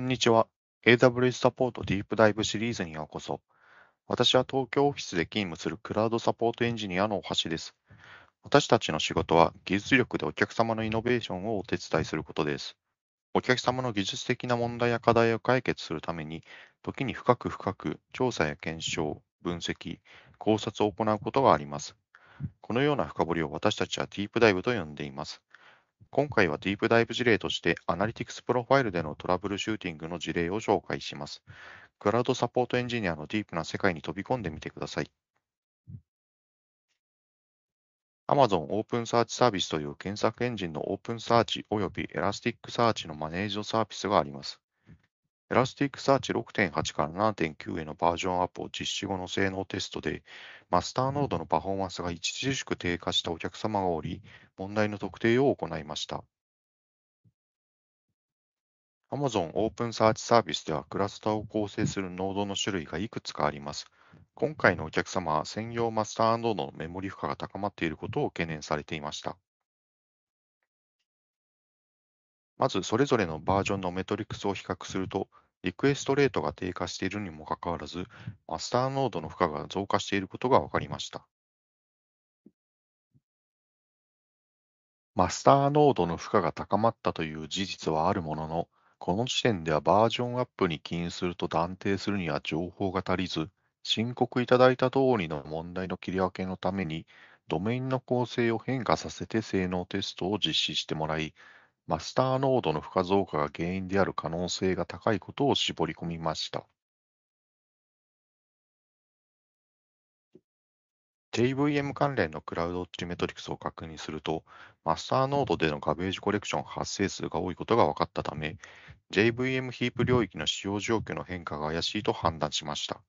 んにちは。AWS サポートディープダイブシリーズにようこそ。私は東京オフィスで勤務するクラウドサポートエンジニアのお橋です。私たちの仕事は技術力でお客様のイノベーションをお手伝いすることです。お客様の技術的な問題や課題を解決するために、時に深く深く調査や検証、分析、考察を行うことがあります。このような深掘りを私たちはディープダイブと呼んでいます。今回はディープダイブ事例として、アナリティクスプロファイルでのトラブルシューティングの事例を紹介します。クラウドサポートエンジニアのディープな世界に飛び込んでみてください。Amazon オープンサーチサービスという検索エンジンのオープンサーチ及びエラスティックサーチのマネージドサービスがあります。エラスティックサーチ6.8から7.9へのバージョンアップを実施後の性能テストで、マスターノードのパフォーマンスが著しく低下したお客様がおり、問題の特定を行いました。Amazon オープンサーチサービスではクラスターを構成するノードの種類がいくつかあります。今回のお客様は専用マスターノードのメモリ負荷が高まっていることを懸念されていました。まずそれぞれのバージョンのメトリクスを比較すると、リクエストレートが低下しているにもかかわらず、マスターノードの負荷が増加していることが分かりました。マスターノードの負荷が高まったという事実はあるものの、この時点ではバージョンアップに起因すると断定するには情報が足りず、申告いただいた通りの問題の切り分けのために、ドメインの構成を変化させて性能テストを実施してもらい、マスターノードの負荷増加が原因である可能性が高いことを絞り込みました。JVM 関連のクラウドオッチメトリクスを確認すると、マスターノードでのガベージコレクション発生数が多いことが分かったため、JVM ヒープ領域の使用状況の変化が怪しいと判断しました。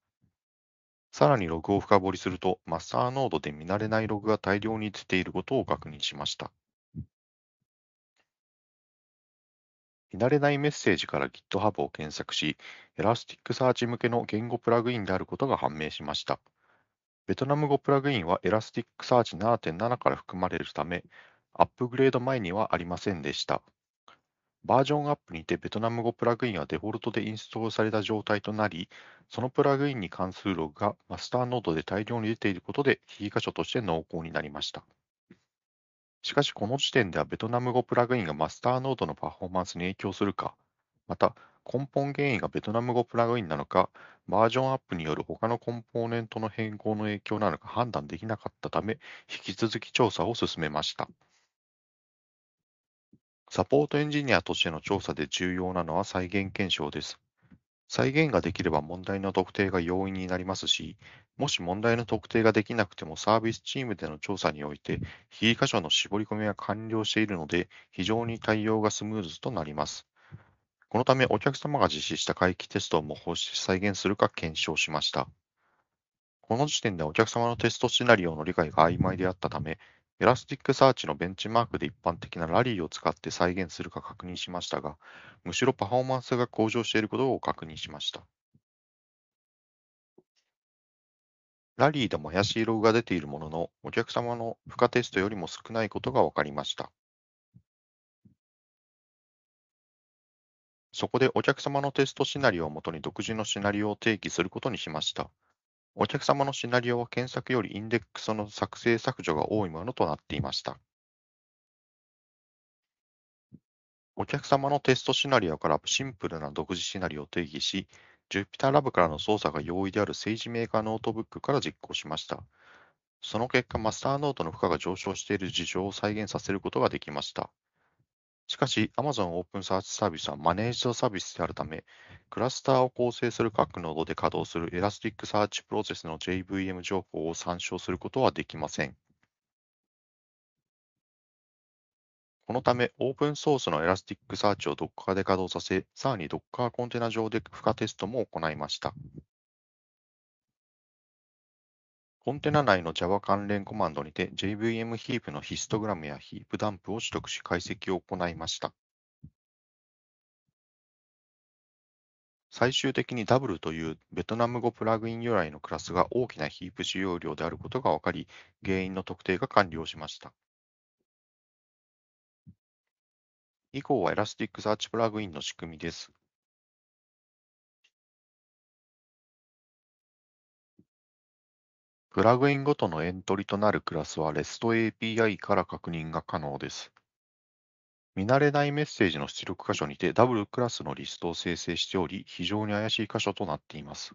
さらにログを深掘りすると、マスターノードで見慣れないログが大量に出ていることを確認しました。見慣れないメッセージから GitHub を検索し、Elasticsearch 向けの言語プラグインであることが判明しました。ベトナム語プラグインは Elasticsearch 7.7から含まれるため、アップグレード前にはありませんでした。バージョンアップにてベトナム語プラグインはデフォルトでインストールされた状態となり、そのプラグインに関するログがマスターノードで大量に出ていることで、被疑箇所として濃厚になりました。しかし、この時点ではベトナム語プラグインがマスターノードのパフォーマンスに影響するか、また根本原因がベトナム語プラグインなのか、バージョンアップによる他のコンポーネントの変更の影響なのか判断できなかったため、引き続き調査を進めました。サポートエンジニアとしての調査で重要なのは再現検証です。再現ができれば問題の特定が容易になりますし、もし問題の特定ができなくてもサービスチームでの調査において、非箇所の絞り込みが完了しているので、非常に対応がスムーズとなります。このため、お客様が実施した回帰テストもして再現するか検証しました。この時点でお客様のテストシナリオの理解が曖昧であったため、エラスティックサーチのベンチマークで一般的なラリーを使って再現するか確認しましたが、むしろパフォーマンスが向上していることを確認しました。ラリーでもロ色が出ているものの、お客様の付加テストよりも少ないことが分かりました。そこでお客様のテストシナリオをもとに独自のシナリオを定義することにしました。お客様のシナリオは検索よりインデックスの作成削除が多いものとなっていました。お客様のテストシナリオからシンプルな独自シナリオを定義し、ジュピターラブからの操作が容易である政治メーカーノートブックから実行しました。その結果、マスターノートの負荷が上昇している事情を再現させることができました。しかし、Amazon オープンサーチサービスはマネージドサービスであるため、クラスターを構成する各ノードで稼働するエラスティックサーチプロセスの JVM 情報を参照することはできません。このため、オープンソースのエラスティックサーチを Docker で稼働させ、さらに Docker コンテナ上で負荷テストも行いました。コンテナ内の Java 関連コマンドにて JVM ヒープのヒストグラムやヒープダンプを取得し解析を行いました。最終的に W というベトナム語プラグイン由来のクラスが大きなヒープ使用量であることが分かり、原因の特定が完了しました。以降は Elasticsearch プラグインの仕組みです。プラグインごとのエントリとなるクラスは REST API から確認が可能です。見慣れないメッセージの出力箇所にてダブルクラスのリストを生成しており、非常に怪しい箇所となっています。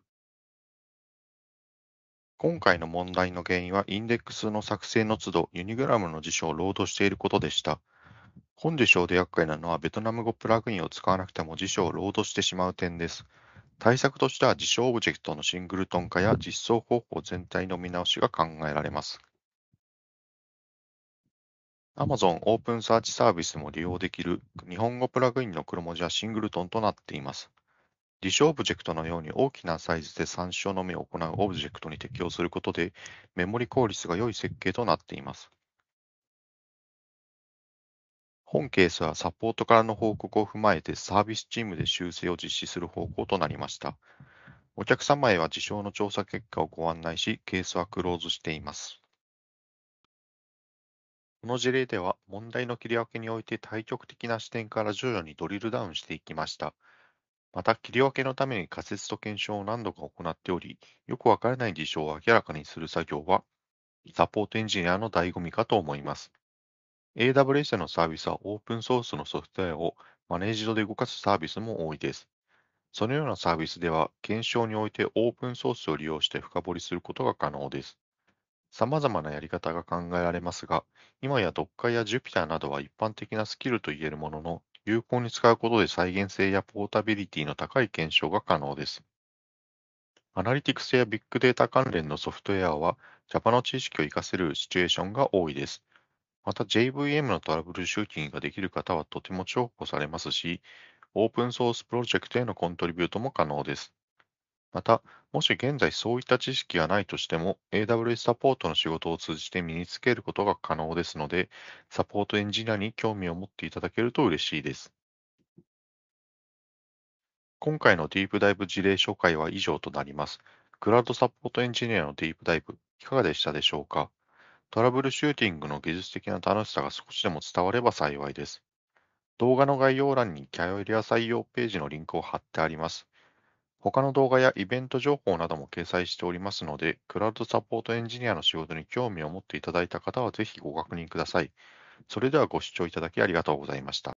今回の問題の原因は、インデックスの作成の都度、ユニグラムの辞書をロードしていることでした。本で書で厄介なのは、ベトナム語プラグインを使わなくても辞書をロードしてしまう点です。対策としては、辞書オブジェクトのシングルトン化や実装方法全体の見直しが考えられます。Amazon オープンサーチサービスも利用できる日本語プラグインの黒文字はシングルトンとなっています。辞書オブジェクトのように大きなサイズで参照のみを行うオブジェクトに適用することで、メモリ効率が良い設計となっています。本ケースはサポートからの報告を踏まえてサービスチームで修正を実施する方向となりました。お客様へは事象の調査結果をご案内し、ケースはクローズしています。この事例では、問題の切り分けにおいて対極的な視点から徐々にドリルダウンしていきました。また、切り分けのために仮説と検証を何度か行っており、よくわからない事象を明らかにする作業は、サポートエンジニアの醍醐味かと思います。AWS 社のサービスはオープンソースのソフトウェアをマネージドで動かすサービスも多いです。そのようなサービスでは、検証においてオープンソースを利用して深掘りすることが可能です。様々なやり方が考えられますが、今や Docker や Jupyter などは一般的なスキルといえるものの、有効に使うことで再現性やポータビリティの高い検証が可能です。アナリティクスやビッグデータ関連のソフトウェアは、Java の知識を活かせるシチュエーションが多いです。また JVM のトラブル集金ができる方はとても重宝されますし、オープンソースプロジェクトへのコントリビュートも可能です。また、もし現在そういった知識がないとしても、AWS サポートの仕事を通じて身につけることが可能ですので、サポートエンジニアに興味を持っていただけると嬉しいです。今回のディープダイブ事例紹介は以上となります。クラウドサポートエンジニアのディープダイブ、いかがでしたでしょうかトラブルシューティングの技術的な楽しさが少しでも伝われば幸いです。動画の概要欄にキャリア採用ページのリンクを貼ってあります。他の動画やイベント情報なども掲載しておりますので、クラウドサポートエンジニアの仕事に興味を持っていただいた方はぜひご確認ください。それではご視聴いただきありがとうございました。